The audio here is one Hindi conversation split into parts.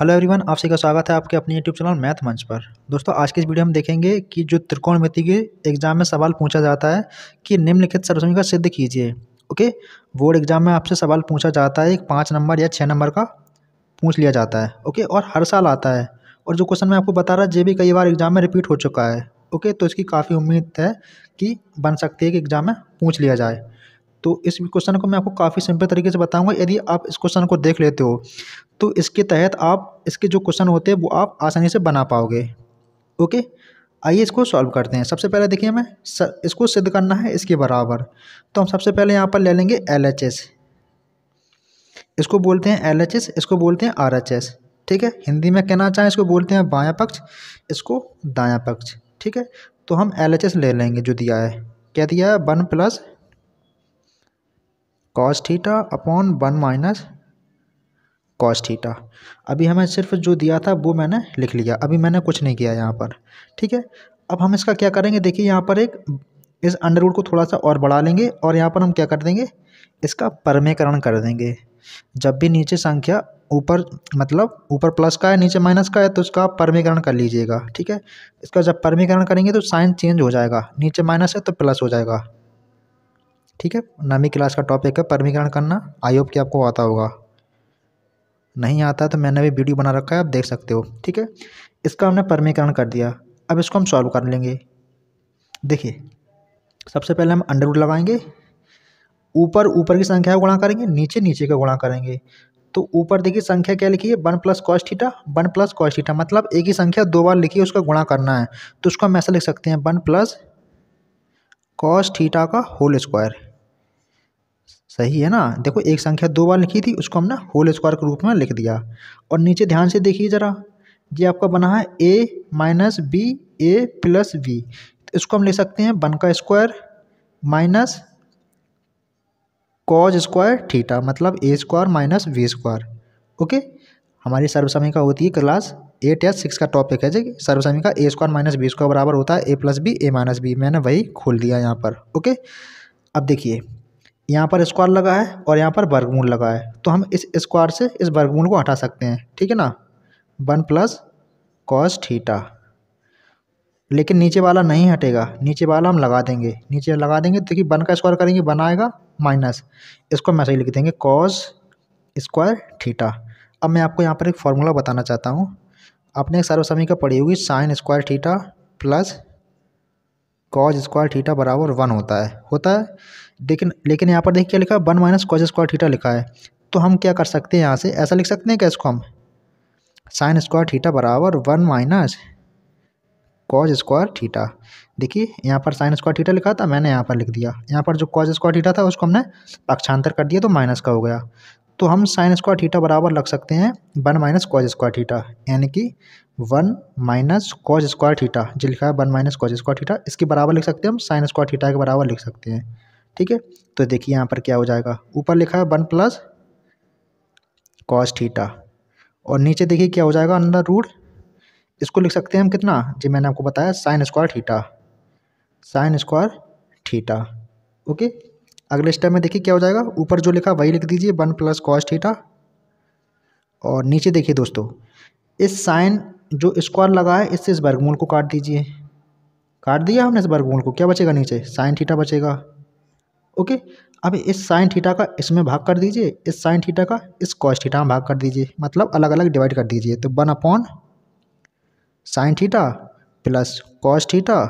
हेलो एवरीवन आप सभी का स्वागत है आपके अपने यूट्यूब चैनल मैथ मंच पर दोस्तों आज की इस वीडियो हम देखेंगे कि जो त्रिकोणमिति के एग्जाम में सवाल पूछा जाता है कि निम्नलिखित सरसमी का सिद्ध कीजिए ओके बोर्ड एग्जाम में आपसे सवाल पूछा जाता है एक पाँच नंबर या छः नंबर का पूछ लिया जाता है ओके और हर साल आता है और जो क्वेश्चन मैं आपको बता रहा है भी कई बार एग्जाम में रिपीट हो चुका है ओके तो इसकी काफ़ी उम्मीद है कि बन सकती है कि एग्जाम में पूछ लिया जाए तो इस क्वेश्चन को मैं आपको काफ़ी सिंपल तरीके से बताऊंगा यदि आप इस क्वेश्चन को देख लेते हो तो इसके तहत आप इसके जो क्वेश्चन होते हैं वो आप आसानी से बना पाओगे ओके आइए इसको सॉल्व करते हैं सबसे पहले देखिए हमें इसको सिद्ध करना है इसके बराबर तो हम सबसे पहले यहाँ पर ले लेंगे एल इसको बोलते हैं एल इसको बोलते हैं आर ठीक है हिंदी में कहना चाहें इसको बोलते हैं बाया पक्ष इसको दाया पक्ष ठीक है तो हम एल ले लेंगे जो दिया है क्या दिया है one plus cos theta upon one minus cos theta अभी हमें सिर्फ जो दिया था वो मैंने लिख लिया अभी मैंने कुछ नहीं किया यहाँ पर ठीक है अब हम इसका क्या करेंगे देखिए यहाँ पर एक इस अंडर रूट को थोड़ा सा और बढ़ा लेंगे और यहाँ पर हम क्या कर देंगे इसका परमेकरण कर देंगे जब भी नीचे संख्या ऊपर मतलब ऊपर प्लस का है नीचे माइनस का है तो इसका परमीकरण कर लीजिएगा ठीक है इसका जब परमीकरण करेंगे तो साइन चेंज हो जाएगा नीचे माइनस है तो प्लस हो जाएगा ठीक है नवी क्लास का टॉपिक है परमीकरण करना आई होप कि आपको आता होगा नहीं आता तो मैंने भी वीडियो बना रखा है आप देख सकते हो ठीक है इसका हमने परमीकरण कर दिया अब इसको हम सॉल्व कर लेंगे देखिए सबसे पहले हम अंडर रूट लगाएंगे ऊपर ऊपर की संख्या का गुणा करेंगे नीचे नीचे का गुणा करेंगे तो ऊपर देखिए संख्या क्या लिखी है one plus cos theta one plus cos theta मतलब एक ही संख्या दो बार लिखी है उसका गुणा करना है तो उसको हम ऐसा लिख सकते हैं वन प्लस कॉस थीटा का होल स्क्वायर सही है ना देखो एक संख्या दो बार लिखी थी उसको हमने होल स्क्वायर के रूप में लिख दिया और नीचे ध्यान से देखिए ज़रा ये आपका बना है A minus B A plus B इसको हम ले सकते हैं वन का square minus cos square theta मतलब A square minus B square okay हमारी सर्वसमिका होती है क्लास एट या सिक्स का टॉपिक है जी सर्वसमिका A square minus B square बराबर होता है A plus B A minus B मैंने वही खोल दिया यहाँ पर ओके अब देखिए यहाँ पर स्क्वायर लगा है और यहाँ पर वर्गमूल लगा है तो हम इस स्क्वायर से इस वर्गमूल को हटा सकते हैं ठीक है ना वन प्लस कॉस थीटा लेकिन नीचे वाला नहीं हटेगा नीचे वाला हम लगा देंगे नीचे लगा देंगे तो कि वन का स्क्वायर करेंगे वन आएगा माइनस इसको मैं सही लिख देंगे कॉस स्क्वायर थीटा अब मैं आपको यहाँ पर एक फार्मूला बताना चाहता हूँ आपने एक सर्वसमी का पढ़ी होगी sine square theta plus cos square theta बराबर वन होता है होता है लेकिन लेकिन यहाँ पर देखिए क्या लिखा है one minus cos square theta लिखा है तो हम क्या कर सकते हैं यहाँ से ऐसा लिख सकते हैं क्या इसको हम साइन स्क्वायर थीटा बराबर one minus cos square theta देखिए यहाँ पर साइन स्क्वायर थीटा लिखा था मैंने यहाँ पर लिख दिया यहाँ पर जो कॉज स्क्वायर थीटा था उसको हमने पक्षांतर कर दिया तो माइनस का हो गया तो हम साइन स्क्वायर थीटा बराबर लग सकते हैं one minus cos square theta यानी कि one minus cos square theta जो लिखा है one minus cos square theta इसके बराबर लिख सकते हैं हम साइन स्क्वायर थीटा के बराबर लिख सकते हैं ठीक है तो देखिए यहाँ पर क्या हो जाएगा ऊपर लिखा है वन प्लस कॉज थीटा और नीचे देखिए क्या हो जाएगा अंडर रूट इसको लिख सकते हैं हम कितना जी मैंने आपको बताया sine square theta sine square theta okay अगले स्टेप में देखिए क्या हो जाएगा ऊपर जो लिखा वही लिख दीजिए वन प्लस कॉस्ट थीटा और नीचे देखिए दोस्तों इस साइन जो स्क्वायर लगा है इससे इस वर्गमूल को काट दीजिए काट दिया हमने इस वर्गमूल को क्या बचेगा नीचे साइन थीटा बचेगा ओके अब इस साइन थीटा का इसमें भाग कर दीजिए इस साइन थीटा का इस कॉस थीटा में भाग कर दीजिए मतलब अलग अलग डिवाइड कर दीजिए तो one upon sine theta plus cos theta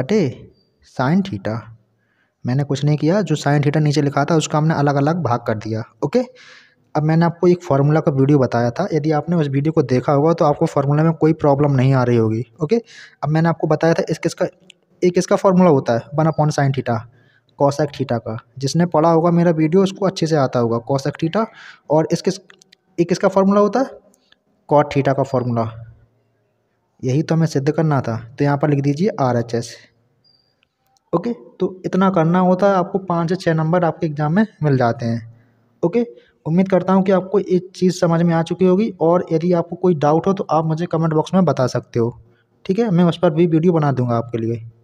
बटे साइन थीटा मैंने कुछ नहीं किया जो साइन थीटा नीचे लिखा था उसका हमने अलग अलग भाग कर दिया ओके अब मैंने आपको एक फार्मूला का वीडियो बताया था यदि आपने उस वीडियो को देखा होगा तो आपको फार्मूला में कोई प्रॉब्लम नहीं आ रही होगी ओके अब मैंने आपको बताया था इस किसका एक किसका फार्मूला होता है one upon sine theta cosec theta का जिसने पढ़ा होगा मेरा वीडियो उसको अच्छे से आता होगा कॉसक थीटा और इस किस एक किसका फार्मूला होता है कॉट थीटा का फार्मूला यही तो हमें सिद्ध करना था तो यहाँ पर लिख दीजिए आर एच एस ओके तो इतना करना होता है आपको पाँच से छः नंबर आपके एग्ज़ाम में मिल जाते हैं ओके उम्मीद करता हूँ कि आपको ये चीज़ समझ में आ चुकी होगी और यदि आपको कोई डाउट हो तो आप मुझे कमेंट बॉक्स में बता सकते हो ठीक है मैं उस पर भी वीडियो बना दूंगा आपके लिए